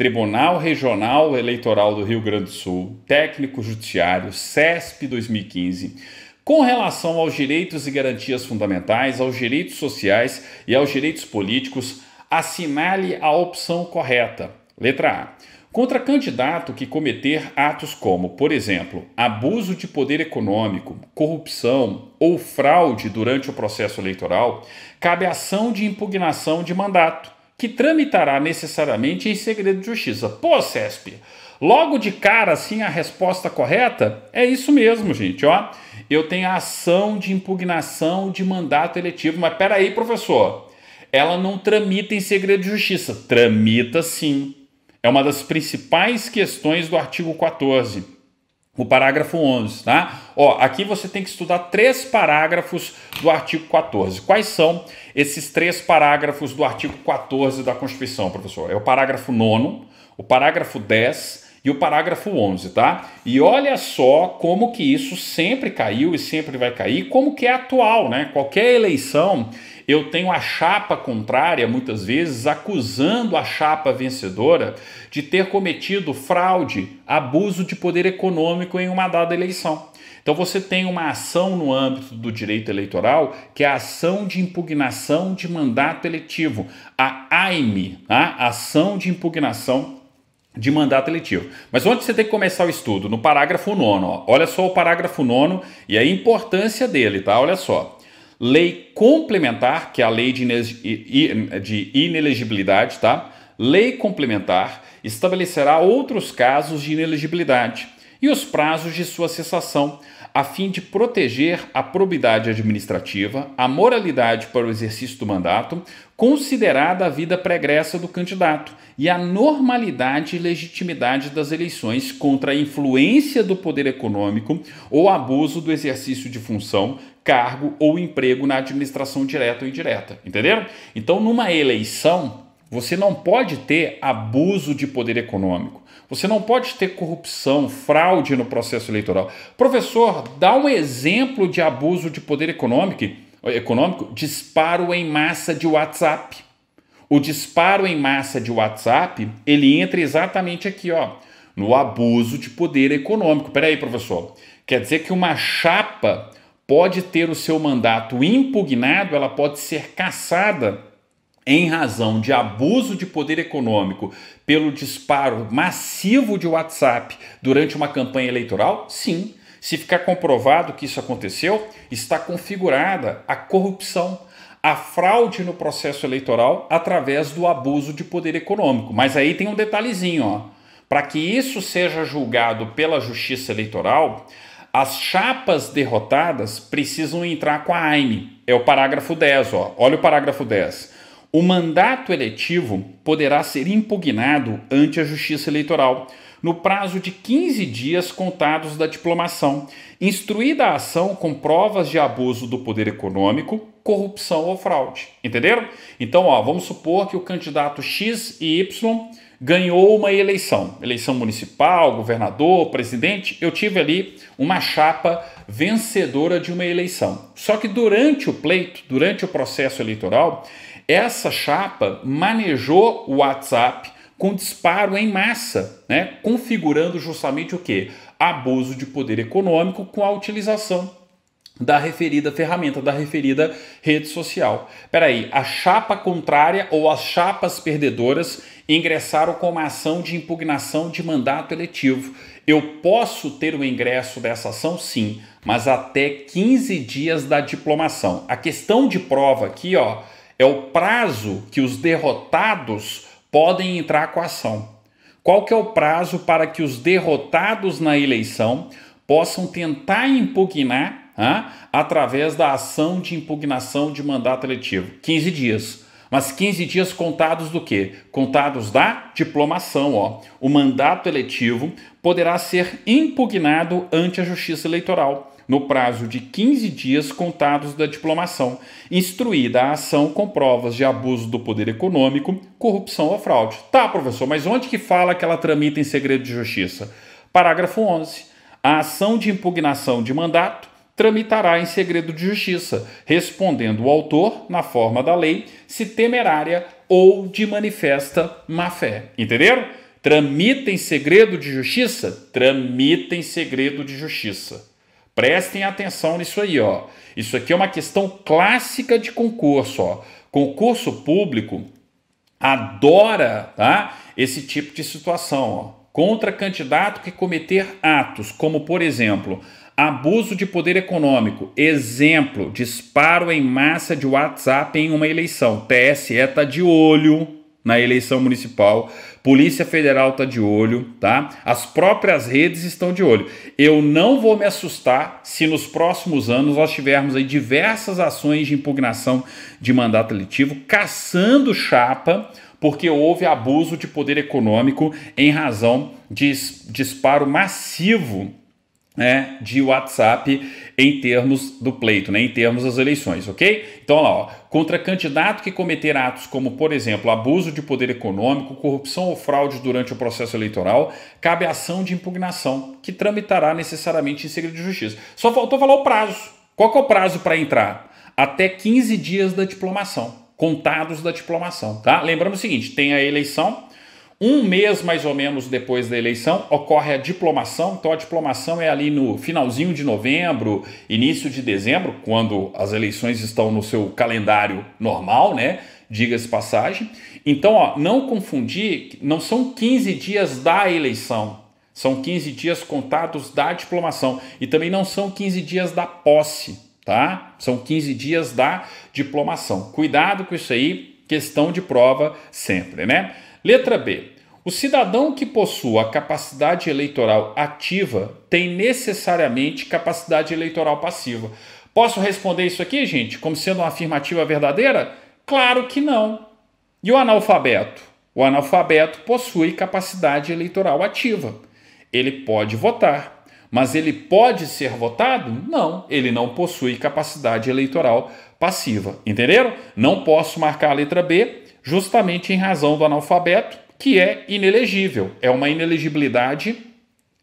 Tribunal Regional Eleitoral do Rio Grande do Sul, técnico judiciário, CESP 2015, com relação aos direitos e garantias fundamentais, aos direitos sociais e aos direitos políticos, assinale a opção correta. Letra A. Contra candidato que cometer atos como, por exemplo, abuso de poder econômico, corrupção ou fraude durante o processo eleitoral, cabe ação de impugnação de mandato que tramitará necessariamente em segredo de justiça. Pô, CESP, logo de cara, assim, a resposta correta é isso mesmo, gente, ó. Eu tenho a ação de impugnação de mandato eletivo, mas peraí, professor, ela não tramita em segredo de justiça. Tramita sim. É uma das principais questões do artigo 14 o parágrafo 11, tá? Ó, aqui você tem que estudar três parágrafos do artigo 14. Quais são esses três parágrafos do artigo 14 da Constituição, professor? É o parágrafo 9, o parágrafo 10 e o parágrafo 11, tá? E olha só como que isso sempre caiu e sempre vai cair, como que é atual, né? Qualquer eleição eu tenho a chapa contrária, muitas vezes, acusando a chapa vencedora de ter cometido fraude, abuso de poder econômico em uma dada eleição. Então você tem uma ação no âmbito do direito eleitoral, que é a ação de impugnação de mandato eletivo, a AIME, tá? a ação de impugnação de mandato eletivo. Mas onde você tem que começar o estudo? No parágrafo 9. Olha só o parágrafo 9 e a importância dele, tá? Olha só. Lei complementar, que é a lei de, de inelegibilidade, tá? Lei complementar estabelecerá outros casos de inelegibilidade e os prazos de sua cessação a fim de proteger a probidade administrativa, a moralidade para o exercício do mandato, considerada a vida pregressa do candidato e a normalidade e legitimidade das eleições contra a influência do poder econômico ou abuso do exercício de função, cargo ou emprego na administração direta ou indireta. Entenderam? Então, numa eleição, você não pode ter abuso de poder econômico. Você não pode ter corrupção, fraude no processo eleitoral. Professor, dá um exemplo de abuso de poder econômico, econômico disparo em massa de WhatsApp. O disparo em massa de WhatsApp, ele entra exatamente aqui, ó, no abuso de poder econômico. Peraí, professor. Quer dizer que uma chapa pode ter o seu mandato impugnado, ela pode ser cassada em razão de abuso de poder econômico pelo disparo massivo de WhatsApp durante uma campanha eleitoral? Sim. Se ficar comprovado que isso aconteceu, está configurada a corrupção, a fraude no processo eleitoral através do abuso de poder econômico. Mas aí tem um detalhezinho, ó. Para que isso seja julgado pela Justiça Eleitoral, as chapas derrotadas precisam entrar com a AIME. É o parágrafo 10, ó. Olha o parágrafo 10. O mandato eletivo poderá ser impugnado ante a Justiça Eleitoral no prazo de 15 dias contados da diplomação, instruída a ação com provas de abuso do poder econômico, corrupção ou fraude. Entenderam? Então, ó, vamos supor que o candidato X e Y ganhou uma eleição, eleição municipal, governador, presidente, eu tive ali uma chapa vencedora de uma eleição. Só que durante o pleito, durante o processo eleitoral, essa chapa manejou o WhatsApp com disparo em massa, né? configurando justamente o que? Abuso de poder econômico com a utilização da referida ferramenta, da referida rede social. Peraí, a chapa contrária ou as chapas perdedoras ingressaram com uma ação de impugnação de mandato eletivo. Eu posso ter o ingresso dessa ação, sim, mas até 15 dias da diplomação. A questão de prova aqui, ó é o prazo que os derrotados podem entrar com a ação. Qual que é o prazo para que os derrotados na eleição possam tentar impugnar ah, através da ação de impugnação de mandato eletivo? 15 dias. Mas 15 dias contados do quê? Contados da diplomação, ó. O mandato eletivo poderá ser impugnado ante a Justiça Eleitoral no prazo de 15 dias contados da diplomação, instruída a ação com provas de abuso do poder econômico, corrupção ou fraude. Tá, professor, mas onde que fala que ela tramita em segredo de justiça? Parágrafo 11. A ação de impugnação de mandato tramitará em segredo de justiça, respondendo o autor, na forma da lei, se temerária ou de manifesta má-fé. Entenderam? Tramita em segredo de justiça? Tramita em segredo de justiça. Prestem atenção nisso aí, ó. Isso aqui é uma questão clássica de concurso, ó. Concurso público adora, tá? Esse tipo de situação, ó. Contra candidato que cometer atos, como por exemplo, abuso de poder econômico, exemplo, disparo em massa de WhatsApp em uma eleição. TSE tá de olho, na eleição municipal. Polícia Federal está de olho, tá? As próprias redes estão de olho. Eu não vou me assustar se nos próximos anos nós tivermos aí diversas ações de impugnação de mandato eletivo, caçando chapa, porque houve abuso de poder econômico em razão de disparo massivo né, de WhatsApp em termos do pleito, né, em termos das eleições, ok? Então, olha lá, ó, contra candidato que cometer atos como, por exemplo, abuso de poder econômico, corrupção ou fraude durante o processo eleitoral, cabe ação de impugnação, que tramitará necessariamente em segredo de justiça. Só faltou falar o prazo. Qual que é o prazo para entrar? Até 15 dias da diplomação, contados da diplomação, tá? Lembrando o seguinte, tem a eleição, um mês mais ou menos depois da eleição ocorre a diplomação. Então a diplomação é ali no finalzinho de novembro, início de dezembro, quando as eleições estão no seu calendário normal, né? Diga-se passagem. Então, ó, não confundir, não são 15 dias da eleição, são 15 dias contados da diplomação e também não são 15 dias da posse, tá? São 15 dias da diplomação. Cuidado com isso aí, questão de prova sempre, né? Letra B. O cidadão que possua capacidade eleitoral ativa tem necessariamente capacidade eleitoral passiva. Posso responder isso aqui, gente, como sendo uma afirmativa verdadeira? Claro que não. E o analfabeto? O analfabeto possui capacidade eleitoral ativa. Ele pode votar, mas ele pode ser votado? Não, ele não possui capacidade eleitoral passiva. Entenderam? Não posso marcar a letra B justamente em razão do analfabeto que é inelegível, é uma inelegibilidade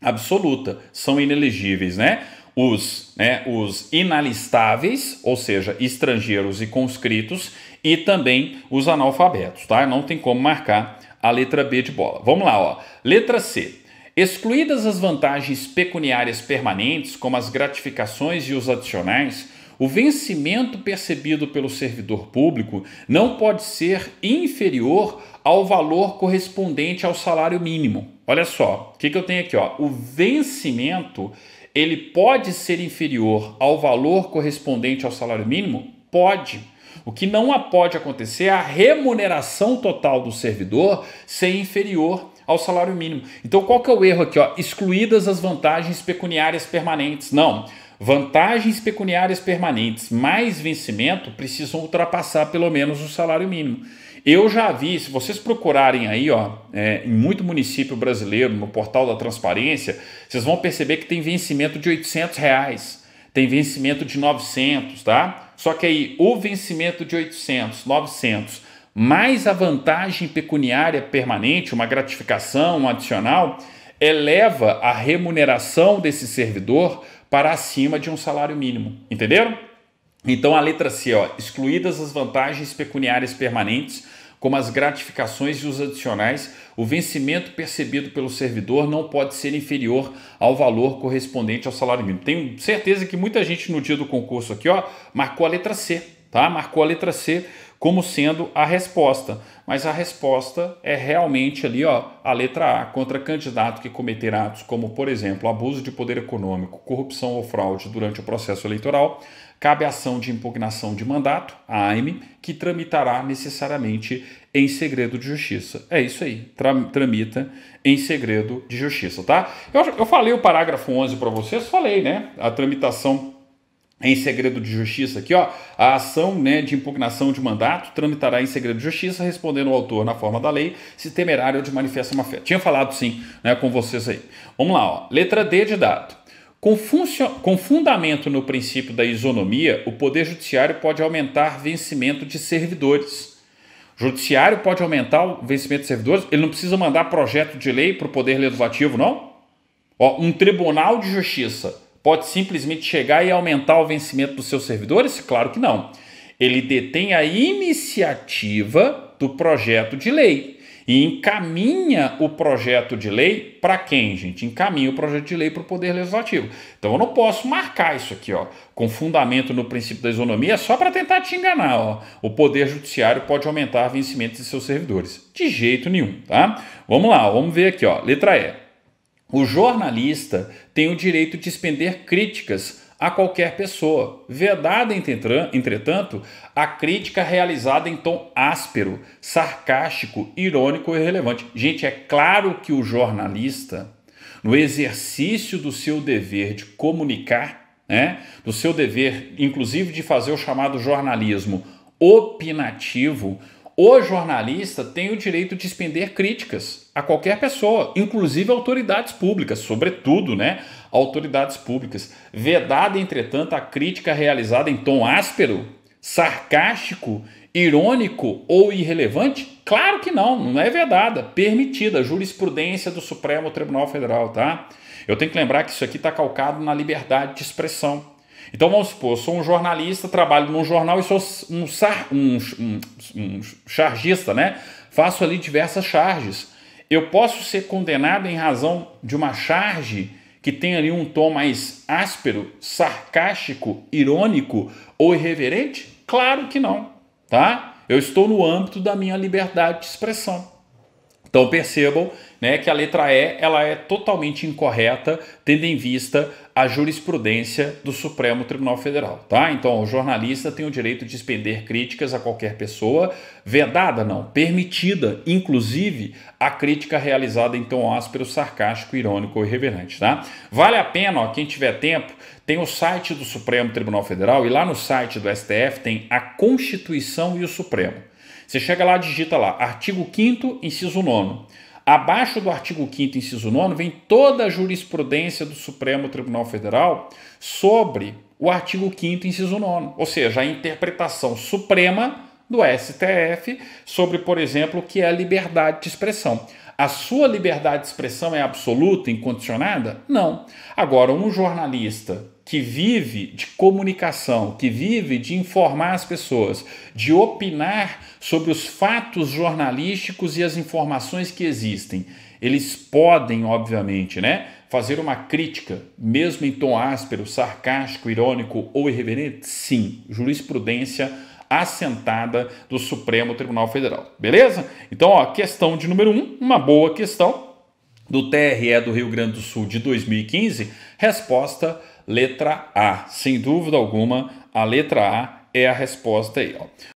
absoluta, são inelegíveis, né? Os, né, os inalistáveis, ou seja, estrangeiros e conscritos, e também os analfabetos, tá? Não tem como marcar a letra B de bola. Vamos lá, ó. Letra C. Excluídas as vantagens pecuniárias permanentes, como as gratificações e os adicionais, o vencimento percebido pelo servidor público não pode ser inferior ao valor correspondente ao salário mínimo. Olha só, o que, que eu tenho aqui? Ó? O vencimento ele pode ser inferior ao valor correspondente ao salário mínimo? Pode. O que não pode acontecer é a remuneração total do servidor ser inferior ao salário mínimo. Então, qual que é o erro aqui? Ó? Excluídas as vantagens pecuniárias permanentes. Não. Vantagens pecuniárias permanentes mais vencimento precisam ultrapassar pelo menos o salário mínimo. Eu já vi, se vocês procurarem aí, ó, é, em muito município brasileiro, no portal da transparência, vocês vão perceber que tem vencimento de 800 reais, tem vencimento de 900, tá? Só que aí, o vencimento de 800, 900, mais a vantagem pecuniária permanente, uma gratificação um adicional, eleva a remuneração desse servidor para acima de um salário mínimo. Entenderam? Então a letra C, ó, excluídas as vantagens pecuniárias permanentes, como as gratificações e os adicionais, o vencimento percebido pelo servidor não pode ser inferior ao valor correspondente ao salário mínimo. Tenho certeza que muita gente no dia do concurso aqui, ó, marcou a letra C, tá? Marcou a letra C como sendo a resposta, mas a resposta é realmente ali, ó, a letra A, contra candidato que cometer atos como, por exemplo, abuso de poder econômico, corrupção ou fraude durante o processo eleitoral, cabe ação de impugnação de mandato, a AIM, que tramitará necessariamente em segredo de justiça. É isso aí, tramita em segredo de justiça, tá? Eu, eu falei o parágrafo 11 para vocês, falei, né? A tramitação em segredo de justiça aqui, ó, a ação né, de impugnação de mandato tramitará em segredo de justiça, respondendo o autor na forma da lei, se temerário de manifesta má fé. Tinha falado sim né, com vocês aí. Vamos lá, ó. letra D de dado. Com, com fundamento no princípio da isonomia, o Poder Judiciário pode aumentar vencimento de servidores. O judiciário pode aumentar o vencimento de servidores? Ele não precisa mandar projeto de lei para o Poder Legislativo, não? Ó, um tribunal de justiça pode simplesmente chegar e aumentar o vencimento dos seus servidores? Claro que não. Ele detém a iniciativa do projeto de lei e encaminha o projeto de lei para quem, gente? Encaminha o projeto de lei para o Poder Legislativo. Então eu não posso marcar isso aqui, ó, com fundamento no princípio da isonomia só para tentar te enganar, ó. O Poder Judiciário pode aumentar vencimentos de seus servidores. De jeito nenhum, tá? Vamos lá, vamos ver aqui, ó. Letra E. O jornalista tem o direito de expender críticas a qualquer pessoa, vedada, entretanto, a crítica realizada em tom áspero, sarcástico, irônico e irrelevante. Gente, é claro que o jornalista, no exercício do seu dever de comunicar, né, do seu dever, inclusive, de fazer o chamado jornalismo opinativo, o jornalista tem o direito de expender críticas a qualquer pessoa, inclusive autoridades públicas, sobretudo, né? Autoridades públicas. Vedada, entretanto, a crítica realizada em tom áspero, sarcástico, irônico ou irrelevante? Claro que não, não é vedada, permitida, jurisprudência do Supremo Tribunal Federal, tá? Eu tenho que lembrar que isso aqui está calcado na liberdade de expressão. Então vamos supor, sou um jornalista, trabalho num jornal e sou um, um, um, um chargista, né? Faço ali diversas charges eu posso ser condenado em razão de uma charge que tem ali um tom mais áspero, sarcástico, irônico ou irreverente? Claro que não, tá? Eu estou no âmbito da minha liberdade de expressão. Então percebam né, que a letra E ela é totalmente incorreta, tendo em vista a jurisprudência do Supremo Tribunal Federal. Tá? Então, o jornalista tem o direito de expender críticas a qualquer pessoa, vedada não, permitida, inclusive, a crítica realizada em então, tom áspero, sarcástico, irônico ou irreverente. Tá? Vale a pena, ó, quem tiver tempo, tem o site do Supremo Tribunal Federal e lá no site do STF tem a Constituição e o Supremo. Você chega lá, digita lá, artigo 5 inciso 9 Abaixo do artigo 5 inciso 9 vem toda a jurisprudência do Supremo Tribunal Federal sobre o artigo 5 inciso 9 ou seja, a interpretação suprema do STF sobre, por exemplo, o que é a liberdade de expressão. A sua liberdade de expressão é absoluta, incondicionada? Não. Agora, um jornalista que vive de comunicação, que vive de informar as pessoas, de opinar sobre os fatos jornalísticos e as informações que existem. Eles podem, obviamente, né, fazer uma crítica, mesmo em tom áspero, sarcástico, irônico ou irreverente? Sim, jurisprudência assentada do Supremo Tribunal Federal. Beleza? Então, ó, questão de número 1, um, uma boa questão do TRE do Rio Grande do Sul de 2015, resposta letra A. Sem dúvida alguma, a letra A é a resposta aí, ó.